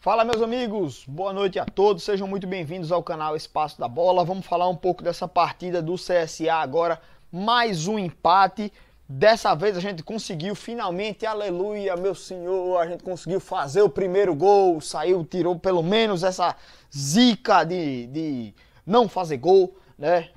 Fala meus amigos, boa noite a todos, sejam muito bem-vindos ao canal Espaço da Bola. Vamos falar um pouco dessa partida do CSA agora, mais um empate. Dessa vez a gente conseguiu finalmente, aleluia, meu senhor, a gente conseguiu fazer o primeiro gol, saiu, tirou pelo menos essa zica de, de não fazer gol, né?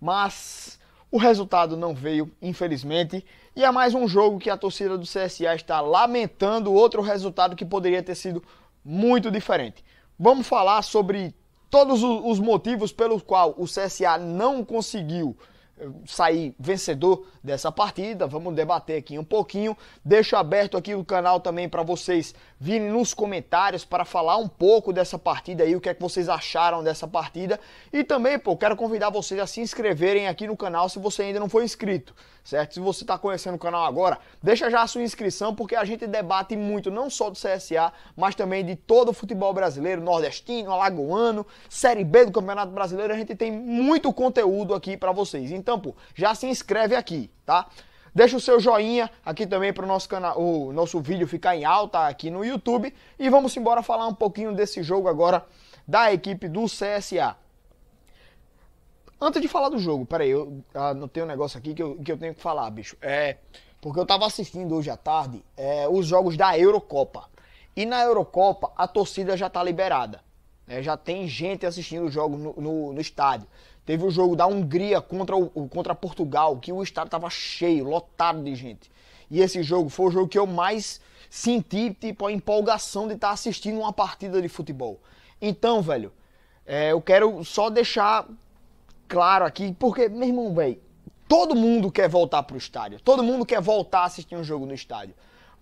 Mas o resultado não veio, infelizmente. E é mais um jogo que a torcida do CSA está lamentando outro resultado que poderia ter sido muito diferente. Vamos falar sobre todos os motivos pelos quais o CSA não conseguiu eh, sair vencedor dessa partida. Vamos debater aqui um pouquinho. Deixo aberto aqui o canal também para vocês virem nos comentários para falar um pouco dessa partida aí, o que é que vocês acharam dessa partida. E também, pô, quero convidar vocês a se inscreverem aqui no canal se você ainda não for inscrito certo? Se você está conhecendo o canal agora, deixa já a sua inscrição, porque a gente debate muito, não só do CSA, mas também de todo o futebol brasileiro, nordestino, alagoano, Série B do Campeonato Brasileiro, a gente tem muito conteúdo aqui para vocês. Então, pô, já se inscreve aqui, tá? Deixa o seu joinha aqui também para o nosso canal, o nosso vídeo ficar em alta aqui no YouTube e vamos embora falar um pouquinho desse jogo agora da equipe do CSA. Antes de falar do jogo, peraí, eu anotei um negócio aqui que eu, que eu tenho que falar, bicho. É. Porque eu tava assistindo hoje à tarde é, os jogos da Eurocopa. E na Eurocopa a torcida já tá liberada. Né? Já tem gente assistindo os jogos no, no, no, estádio. Teve o jogo da Hungria contra, o, contra Portugal, que o estádio tava cheio, lotado de gente. E esse jogo foi o jogo que eu mais senti, tipo, a empolgação de estar tá assistindo uma partida de futebol. Então, velho, é, eu quero só deixar claro aqui, porque, meu irmão, velho, todo mundo quer voltar pro estádio. Todo mundo quer voltar a assistir um jogo no estádio.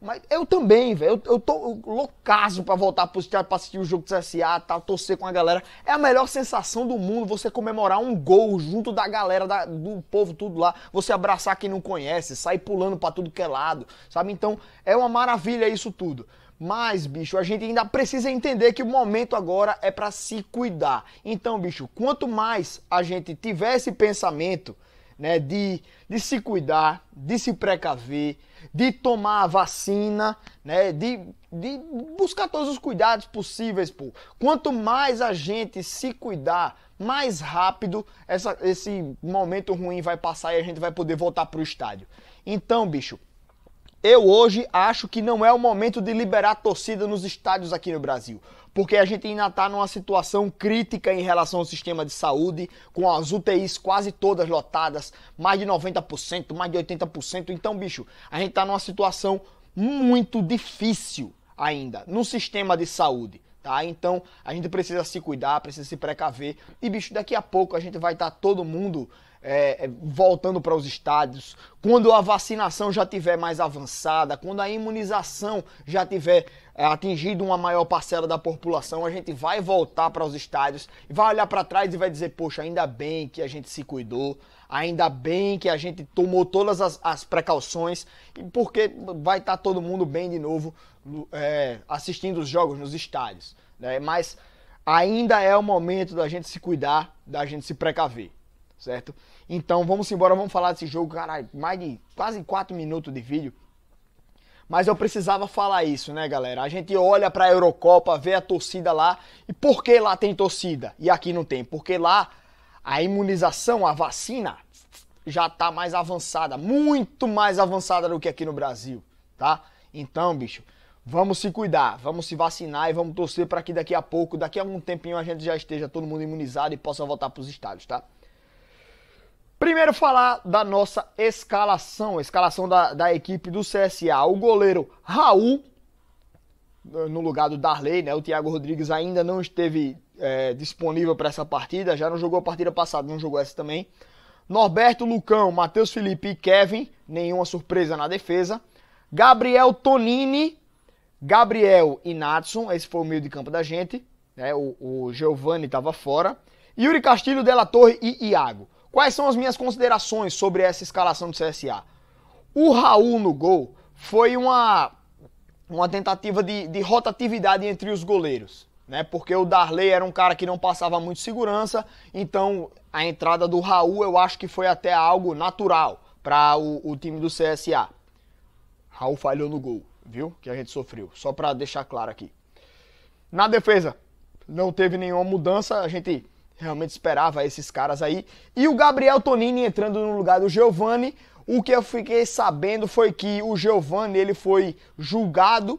Mas eu também, velho. Eu, eu tô loucaço pra voltar pro estádio pra assistir o jogo do CSA, tá, torcer com a galera. É a melhor sensação do mundo você comemorar um gol junto da galera, da, do povo tudo lá. Você abraçar quem não conhece, sair pulando pra tudo que é lado, sabe? Então é uma maravilha isso tudo. Mas, bicho, a gente ainda precisa entender que o momento agora é para se cuidar. Então, bicho, quanto mais a gente tiver esse pensamento, né, de, de se cuidar, de se precaver, de tomar a vacina, né, de, de buscar todos os cuidados possíveis. Pô. Quanto mais a gente se cuidar, mais rápido essa, esse momento ruim vai passar e a gente vai poder voltar para o estádio. Então, bicho, eu hoje acho que não é o momento de liberar torcida nos estádios aqui no Brasil, porque a gente ainda está numa situação crítica em relação ao sistema de saúde, com as UTIs quase todas lotadas, mais de 90%, mais de 80%. Então, bicho, a gente está numa situação muito difícil ainda no sistema de saúde. Tá? Então a gente precisa se cuidar, precisa se precaver. E, bicho, daqui a pouco a gente vai estar tá todo mundo é, é, voltando para os estádios, quando a vacinação já tiver mais avançada, quando a imunização já tiver é, atingido uma maior parcela da população, a gente vai voltar para os estádios, e vai olhar para trás e vai dizer: poxa, ainda bem que a gente se cuidou, ainda bem que a gente tomou todas as, as precauções, porque vai estar tá todo mundo bem de novo é, assistindo os jogos nos estádios. Né? Mas ainda é o momento da gente se cuidar, da gente se precaver, certo? Então vamos embora, vamos falar desse jogo, caralho, mais de quase 4 minutos de vídeo. Mas eu precisava falar isso, né, galera? A gente olha para a Eurocopa, vê a torcida lá, e por que lá tem torcida e aqui não tem? Porque lá a imunização, a vacina já tá mais avançada, muito mais avançada do que aqui no Brasil, tá? Então, bicho, vamos se cuidar, vamos se vacinar e vamos torcer para que daqui a pouco, daqui a algum tempinho a gente já esteja todo mundo imunizado e possa voltar para os estádios, tá? Primeiro falar da nossa escalação, escalação da, da equipe do CSA. O goleiro Raul, no lugar do Darley, né? O Thiago Rodrigues ainda não esteve é, disponível para essa partida, já não jogou a partida passada, não jogou essa também. Norberto Lucão, Matheus Felipe e Kevin, nenhuma surpresa na defesa. Gabriel Tonini, Gabriel e Natson, esse foi o meio de campo da gente. Né? O, o Giovanni estava fora. Yuri Castilho, Della Torre e Iago. Quais são as minhas considerações sobre essa escalação do CSA? O Raul no gol foi uma, uma tentativa de, de rotatividade entre os goleiros. Né? Porque o Darley era um cara que não passava muito segurança, então a entrada do Raul eu acho que foi até algo natural para o, o time do CSA. Raul falhou no gol, viu? Que a gente sofreu. Só para deixar claro aqui. Na defesa, não teve nenhuma mudança. A gente realmente esperava esses caras aí. E o Gabriel Tonini entrando no lugar do Giovani. O que eu fiquei sabendo foi que o Giovani ele foi julgado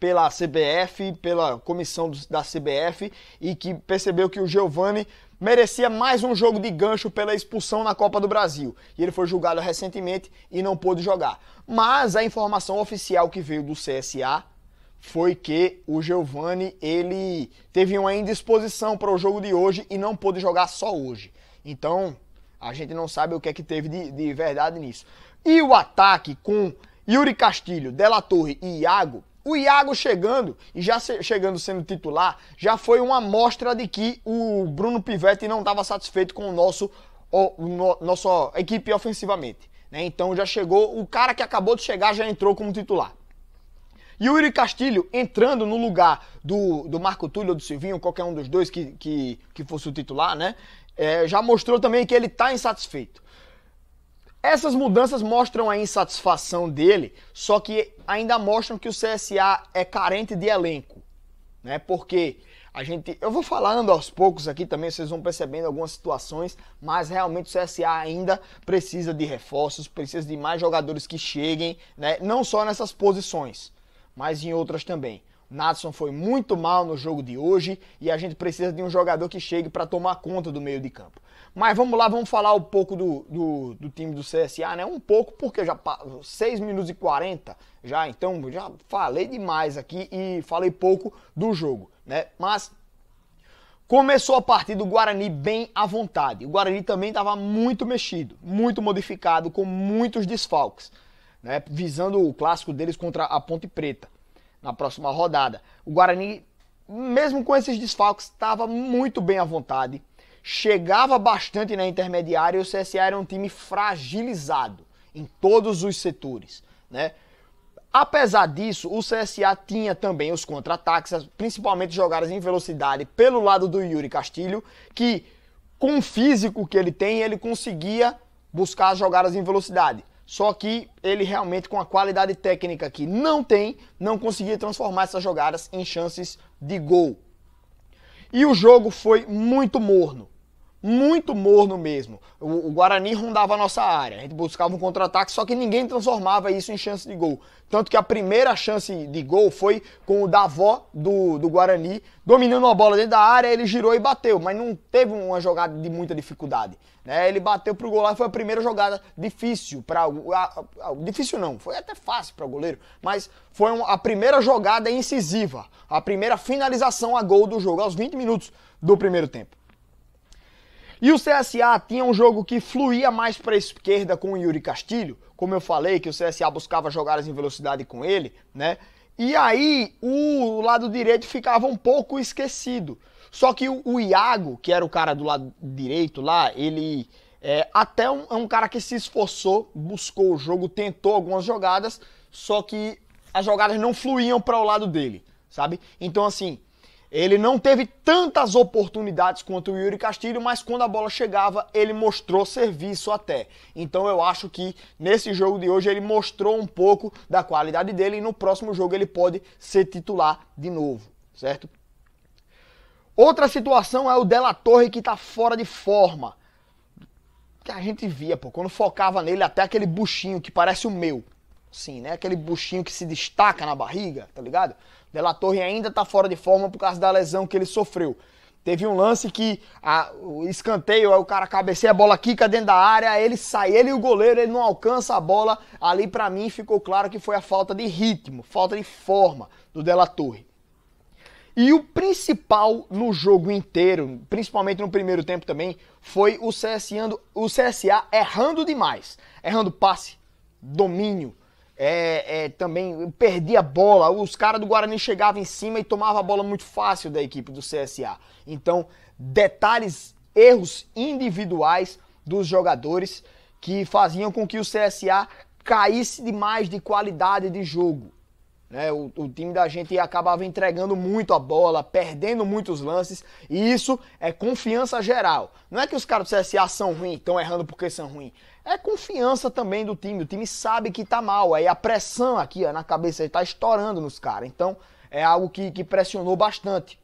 pela CBF, pela comissão da CBF e que percebeu que o Giovani merecia mais um jogo de gancho pela expulsão na Copa do Brasil. E ele foi julgado recentemente e não pôde jogar. Mas a informação oficial que veio do CSA foi que o Giovani ele teve uma indisposição para o jogo de hoje e não pôde jogar só hoje. Então, a gente não sabe o que é que teve de, de verdade nisso. E o ataque com Yuri Castilho, Della Torre e Iago, o Iago chegando e já chegando sendo titular, já foi uma amostra de que o Bruno Pivetti não estava satisfeito com o nosso o, no, nossa equipe ofensivamente. Né? Então já chegou, o cara que acabou de chegar já entrou como titular. E o Yuri Castilho entrando no lugar do, do Marco Túlio ou do Silvinho, qualquer um dos dois que, que, que fosse o titular, né? É, já mostrou também que ele está insatisfeito. Essas mudanças mostram a insatisfação dele, só que ainda mostram que o CSA é carente de elenco, né? Porque a gente, eu vou falando aos poucos aqui também, vocês vão percebendo algumas situações, mas realmente o CSA ainda precisa de reforços, precisa de mais jogadores que cheguem, né? Não só nessas posições mas em outras também. Natson foi muito mal no jogo de hoje e a gente precisa de um jogador que chegue para tomar conta do meio de campo. Mas vamos lá, vamos falar um pouco do, do, do, time do CSA, né? Um pouco, porque já 6 minutos e 40 já, então já falei demais aqui e falei pouco do jogo, né? Mas começou a partir do Guarani bem à vontade. O Guarani também estava muito mexido, muito modificado, com muitos desfalques né, visando o clássico deles contra a Ponte Preta na próxima rodada. O Guarani, mesmo com esses desfalques, estava muito bem à vontade, chegava bastante na intermediária e o CSA era um time fragilizado em todos os setores, né? Apesar disso, o CSA tinha também os contra-ataques, principalmente jogadas em velocidade pelo lado do Yuri Castilho, que com o físico que ele tem, ele conseguia buscar as jogadas em velocidade. Só que ele realmente, com a qualidade técnica que não tem, não conseguia transformar essas jogadas em chances de gol. E o jogo foi muito morno muito morno mesmo. O, o Guarani rondava a nossa área, a gente buscava um contra-ataque, só que ninguém transformava isso em chance de gol. Tanto que a primeira chance de gol foi com o Davó do, do Guarani, dominando a bola dentro da área, ele girou e bateu, mas não teve uma jogada de muita dificuldade. Né? Ele bateu pro gol lá, foi a primeira jogada difícil para difícil não, foi até fácil para o goleiro, mas foi um, a primeira jogada incisiva, a primeira finalização a gol do jogo aos 20 minutos do primeiro tempo. E o CSA tinha um jogo que fluía mais para a esquerda com o Yuri Castilho, como eu falei, que o CSA buscava jogadas em velocidade com ele, né? E aí o lado direito ficava um pouco esquecido. Só que o Iago, que era o cara do lado direito lá, ele é até um, é um cara que se esforçou, buscou o jogo, tentou algumas jogadas, só que as jogadas não fluíam para o lado dele, sabe? Então, assim, ele não teve tantas oportunidades quanto o Yuri Castilho, mas quando a bola chegava, ele mostrou serviço até. Então eu acho que nesse jogo de hoje ele mostrou um pouco da qualidade dele e no próximo jogo ele pode ser titular de novo, certo? Outra situação é o Dela Torre que está fora de forma. Que a gente via, pô, quando focava nele até aquele buchinho que parece o meu. Sim, né? Aquele buchinho que se destaca na barriga, tá ligado? De La Torre ainda tá fora de forma por causa da lesão que ele sofreu. Teve um lance que a, o escanteio, o cara cabeceia, a bola quica dentro da área, ele sai, ele e o goleiro, ele não alcança a bola. Ali para mim ficou claro que foi a falta de ritmo, falta de forma do La Torre. E o principal no jogo inteiro, principalmente no primeiro tempo também, foi o CSA, o CSA errando demais. Errando passe, domínio, é, é, também perdia a bola. Os caras do Guarani chegavam em cima e tomavam a bola muito fácil da equipe do CSA. Então, detalhes, erros individuais dos jogadores que faziam com que o CSA caísse demais de qualidade de jogo. Né? O, o time da gente acabava entregando muito a bola, perdendo muitos lances, e isso é confiança geral. Não é que os caras do CSA são ruins, estão errando porque são ruins é confiança também do time. O time sabe que tá mal. Aí a pressão aqui ó, na cabeça está estourando nos caras. Então é algo que, que pressionou bastante.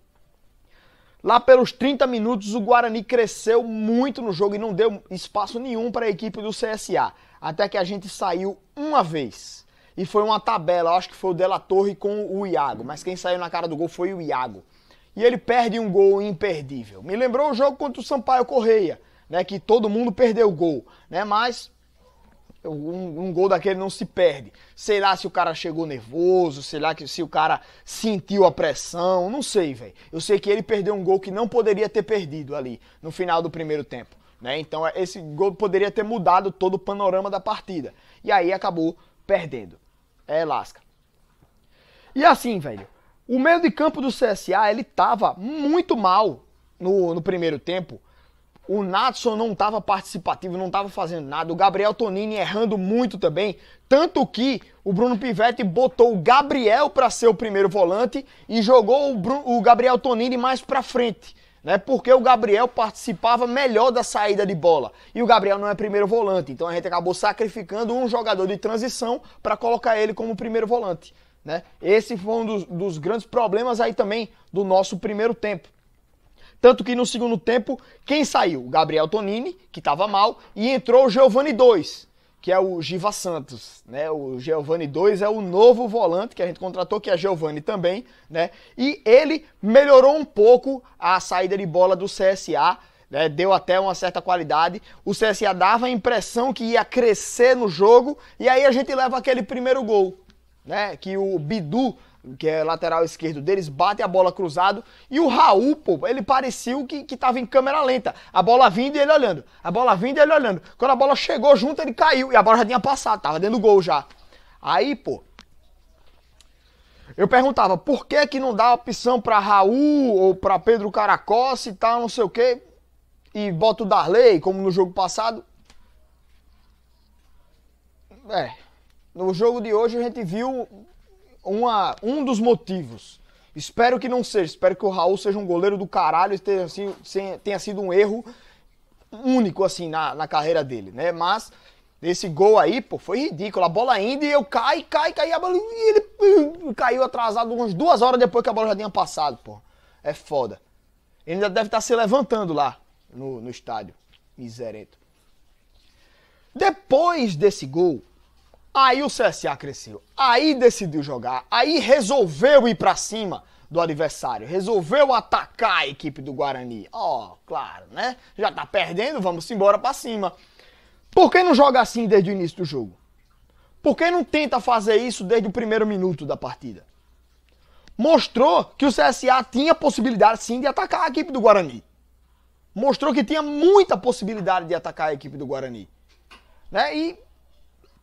Lá pelos 30 minutos, o Guarani cresceu muito no jogo e não deu espaço nenhum para a equipe do CSA. Até que a gente saiu uma vez. E foi uma tabela, acho que foi o Della Torre com o Iago. Mas quem saiu na cara do gol foi o Iago. E ele perde um gol imperdível. Me lembrou o jogo contra o Sampaio Correia né, que todo mundo perdeu o gol, né? Mas um, um, gol daquele não se perde. Sei lá se o cara chegou nervoso, sei lá que, se o cara sentiu a pressão, não sei, velho. Eu sei que ele perdeu um gol que não poderia ter perdido ali no final do primeiro tempo. Né? Então é, esse gol poderia ter mudado todo o panorama da partida. E aí acabou perdendo. É lasca. E assim, velho, o meio de campo do CSA ele tava muito mal no, no primeiro tempo. O Natson não estava participativo, não estava fazendo nada. O Gabriel Tonini errando muito também. Tanto que o Bruno Pivetti botou o Gabriel para ser o primeiro volante e jogou o, Bruno, o Gabriel Tonini mais para frente. Né? Porque o Gabriel participava melhor da saída de bola. E o Gabriel não é primeiro volante. Então a gente acabou sacrificando um jogador de transição para colocar ele como primeiro volante. Né? Esse foi um dos, dos grandes problemas aí também do nosso primeiro tempo. Tanto que no segundo tempo, quem saiu? Gabriel Tonini, que estava mal, e entrou o Giovani 2, que é o Giva Santos, né? O Giovani 2 é o novo volante que a gente contratou, que é Giovani também, né? E ele melhorou um pouco a saída de bola do CSA, né? Deu até uma certa qualidade. O CSA dava a impressão que ia crescer no jogo e aí a gente leva aquele primeiro gol, né? Que o Bidu que é lateral esquerdo deles, bate a bola cruzado. E o Raul, pô, ele parecia que, que tava em câmera lenta. A bola vindo e ele olhando. A bola vindo e ele olhando. Quando a bola chegou junto, ele caiu. E a bola já tinha passado, tava dentro do gol já. Aí, pô. Eu perguntava, por que que não dá opção para Raul ou para Pedro Caracossi e tal, não sei o quê? E bota o Darley, como no jogo passado. É. No jogo de hoje a gente viu uma, um dos motivos. Espero que não seja. Espero que o Raul seja um goleiro do caralho e tenha, sido, tenha sido um erro único, assim, na, na carreira dele, né? Mas esse gol aí, pô, foi ridículo. A bola ainda e eu cai, cai, cai. A bola, e ele hum, caiu atrasado umas duas horas depois que a bola já tinha passado, pô. É foda. Ele ainda deve estar tá se levantando lá no, no estádio. Miserento. Depois desse gol, Aí o CSA cresceu. Aí decidiu jogar. Aí resolveu ir para cima do adversário. Resolveu atacar a equipe do Guarani. Ó, oh, claro, né? Já tá perdendo, vamos embora para cima. Por que não joga assim desde o início do jogo? Por que não tenta fazer isso desde o primeiro minuto da partida? Mostrou que o CSA tinha possibilidade sim de atacar a equipe do Guarani. Mostrou que tinha muita possibilidade de atacar a equipe do Guarani. Né? E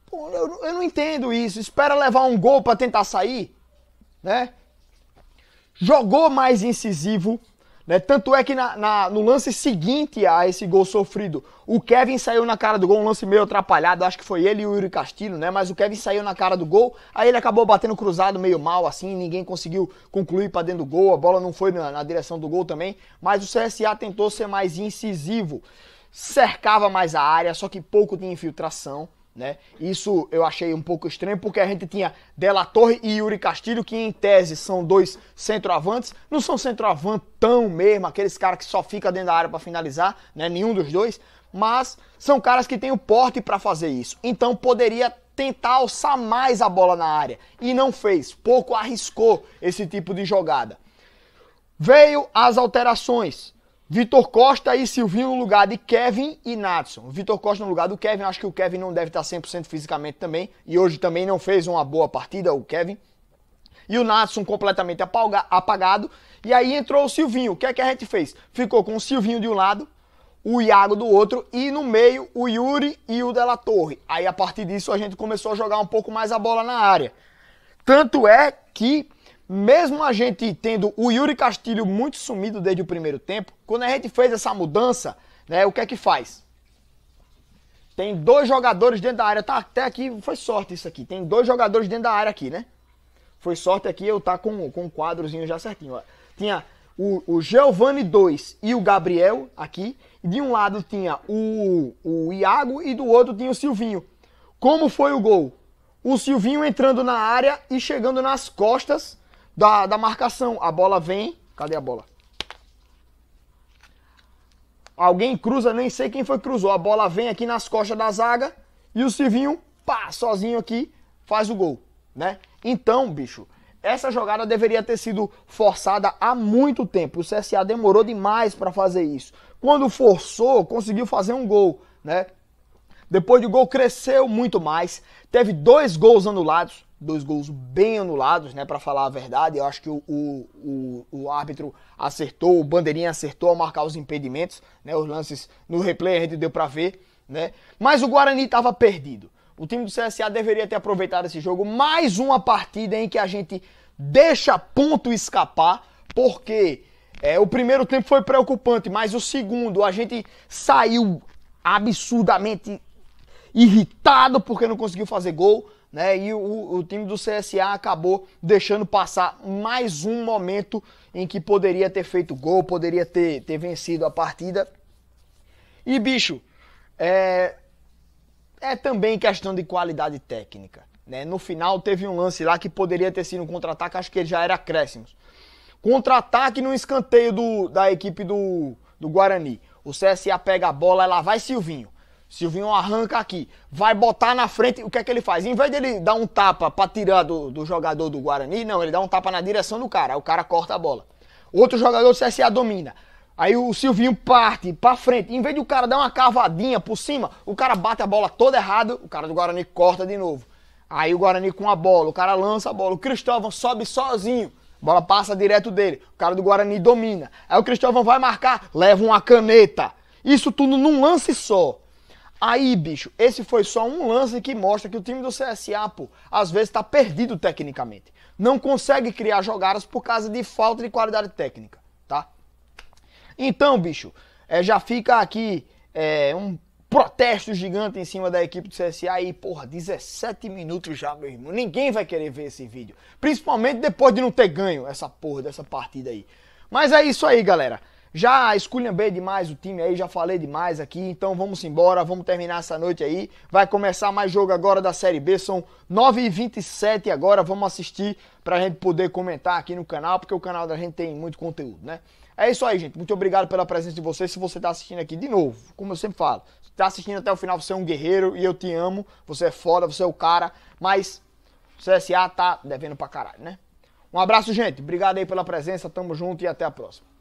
Pô, eu, eu não entendo isso. Espera levar um gol para tentar sair, né? Jogou mais incisivo, né? Tanto é que na, na, no lance seguinte a esse gol sofrido, o Kevin saiu na cara do gol, um lance meio atrapalhado, acho que foi ele e o Yuri Castilho, né? Mas o Kevin saiu na cara do gol, aí ele acabou batendo cruzado meio mal, assim, ninguém conseguiu concluir para dentro do gol, a bola não foi na, na direção do gol também, mas o CSA tentou ser mais incisivo, cercava mais a área, só que pouco de infiltração. Né? Isso eu achei um pouco estranho, porque a gente tinha Dela Torre e Yuri Castilho, que em tese são dois centroavantes, não são centroavantão mesmo, aqueles caras que só fica dentro da área para finalizar, né? nenhum dos dois, mas são caras que têm o porte para fazer isso. Então poderia tentar alçar mais a bola na área e não fez, pouco arriscou esse tipo de jogada. Veio as alterações. Vitor Costa e Silvinho no lugar de Kevin e Natson. Vitor Costa no lugar do Kevin, acho que o Kevin não deve estar 100% fisicamente também, e hoje também não fez uma boa partida o Kevin. E o Natson completamente apagado. E aí entrou o Silvinho. O que é que a gente fez? Ficou com o Silvinho de um lado, o Iago do outro e no meio o Yuri e o Della Torre. Aí a partir disso a gente começou a jogar um pouco mais a bola na área. Tanto é que mesmo a gente tendo o Yuri Castilho muito sumido desde o primeiro tempo, quando a gente fez essa mudança, né, o que é que faz? Tem dois jogadores dentro da área, tá até aqui, foi sorte isso aqui. Tem dois jogadores dentro da área aqui, né? Foi sorte aqui eu tá com com um quadrozinho já certinho, ó. Tinha o, o Giovanni 2 e o Gabriel aqui. De um lado tinha o, o Iago e do outro tinha o Silvinho. Como foi o gol? O Silvinho entrando na área e chegando nas costas da, da marcação. A bola vem. Cadê a bola? Alguém cruza, nem sei quem foi que cruzou. A bola vem aqui nas costas da zaga e o Silvinho, pá, sozinho aqui, faz o gol, né? Então, bicho, essa jogada deveria ter sido forçada há muito tempo. O CSA demorou demais para fazer isso. Quando forçou, conseguiu fazer um gol, né? Depois do gol cresceu muito mais, teve dois gols anulados dois gols bem anulados, né, para falar a verdade. Eu acho que o, o, o, árbitro acertou, o bandeirinha acertou ao marcar os impedimentos, né, os lances no replay a gente deu para ver, né? Mas o Guarani estava perdido. O time do CSA deveria ter aproveitado esse jogo, mais uma partida em que a gente deixa ponto escapar, porque é, o primeiro tempo foi preocupante, mas o segundo a gente saiu absurdamente irritado porque não conseguiu fazer gol né? E o, o time do CSA acabou deixando passar mais um momento em que poderia ter feito gol, poderia ter, ter vencido a partida. E, bicho, é, é também questão de qualidade técnica. Né? No final teve um lance lá que poderia ter sido um contra-ataque, acho que já era acréscimos. Contra-ataque no escanteio do, da equipe do, do Guarani. O CSA pega a bola, lá vai Silvinho. Silvinho arranca aqui, vai botar na frente, o que é que ele faz? Em vez dele dar um tapa para tirar do, do, jogador do Guarani, não, ele dá um tapa na direção do cara, aí o cara corta a bola. Outro jogador do CSA domina. Aí o Silvinho parte para frente, em vez de o cara dar uma cavadinha por cima, o cara bate a bola toda errada, o cara do Guarani corta de novo. Aí o Guarani com a bola, o cara lança a bola, o Cristóvão sobe sozinho. A bola passa direto dele. O cara do Guarani domina. Aí o Cristóvão vai marcar, leva uma caneta. Isso tudo num lance só. Aí, bicho, esse foi só um lance que mostra que o time do CSA, pô, às vezes está perdido tecnicamente. Não consegue criar jogadas por causa de falta de qualidade técnica, tá? Então, bicho, é, já fica aqui é, um protesto gigante em cima da equipe do CSA e, porra, 17 minutos já, meu irmão. Ninguém vai querer ver esse vídeo. Principalmente depois de não ter ganho essa porra dessa partida aí. Mas é isso aí, galera. Já esculhambei demais o time aí, já falei demais aqui, então vamos embora, vamos terminar essa noite aí. Vai começar mais jogo agora da Série B, são 9h27 agora, vamos assistir pra gente poder comentar aqui no canal, porque o canal da gente tem muito conteúdo, né? É isso aí, gente. Muito obrigado pela presença de vocês. Se você está assistindo aqui de novo, como eu sempre falo, está assistindo até o final, você é um guerreiro e eu te amo. Você é foda, você é o cara. Mas o CSA tá devendo pra caralho, né? Um abraço, gente. Obrigado aí pela presença. Tamo junto e até a próxima.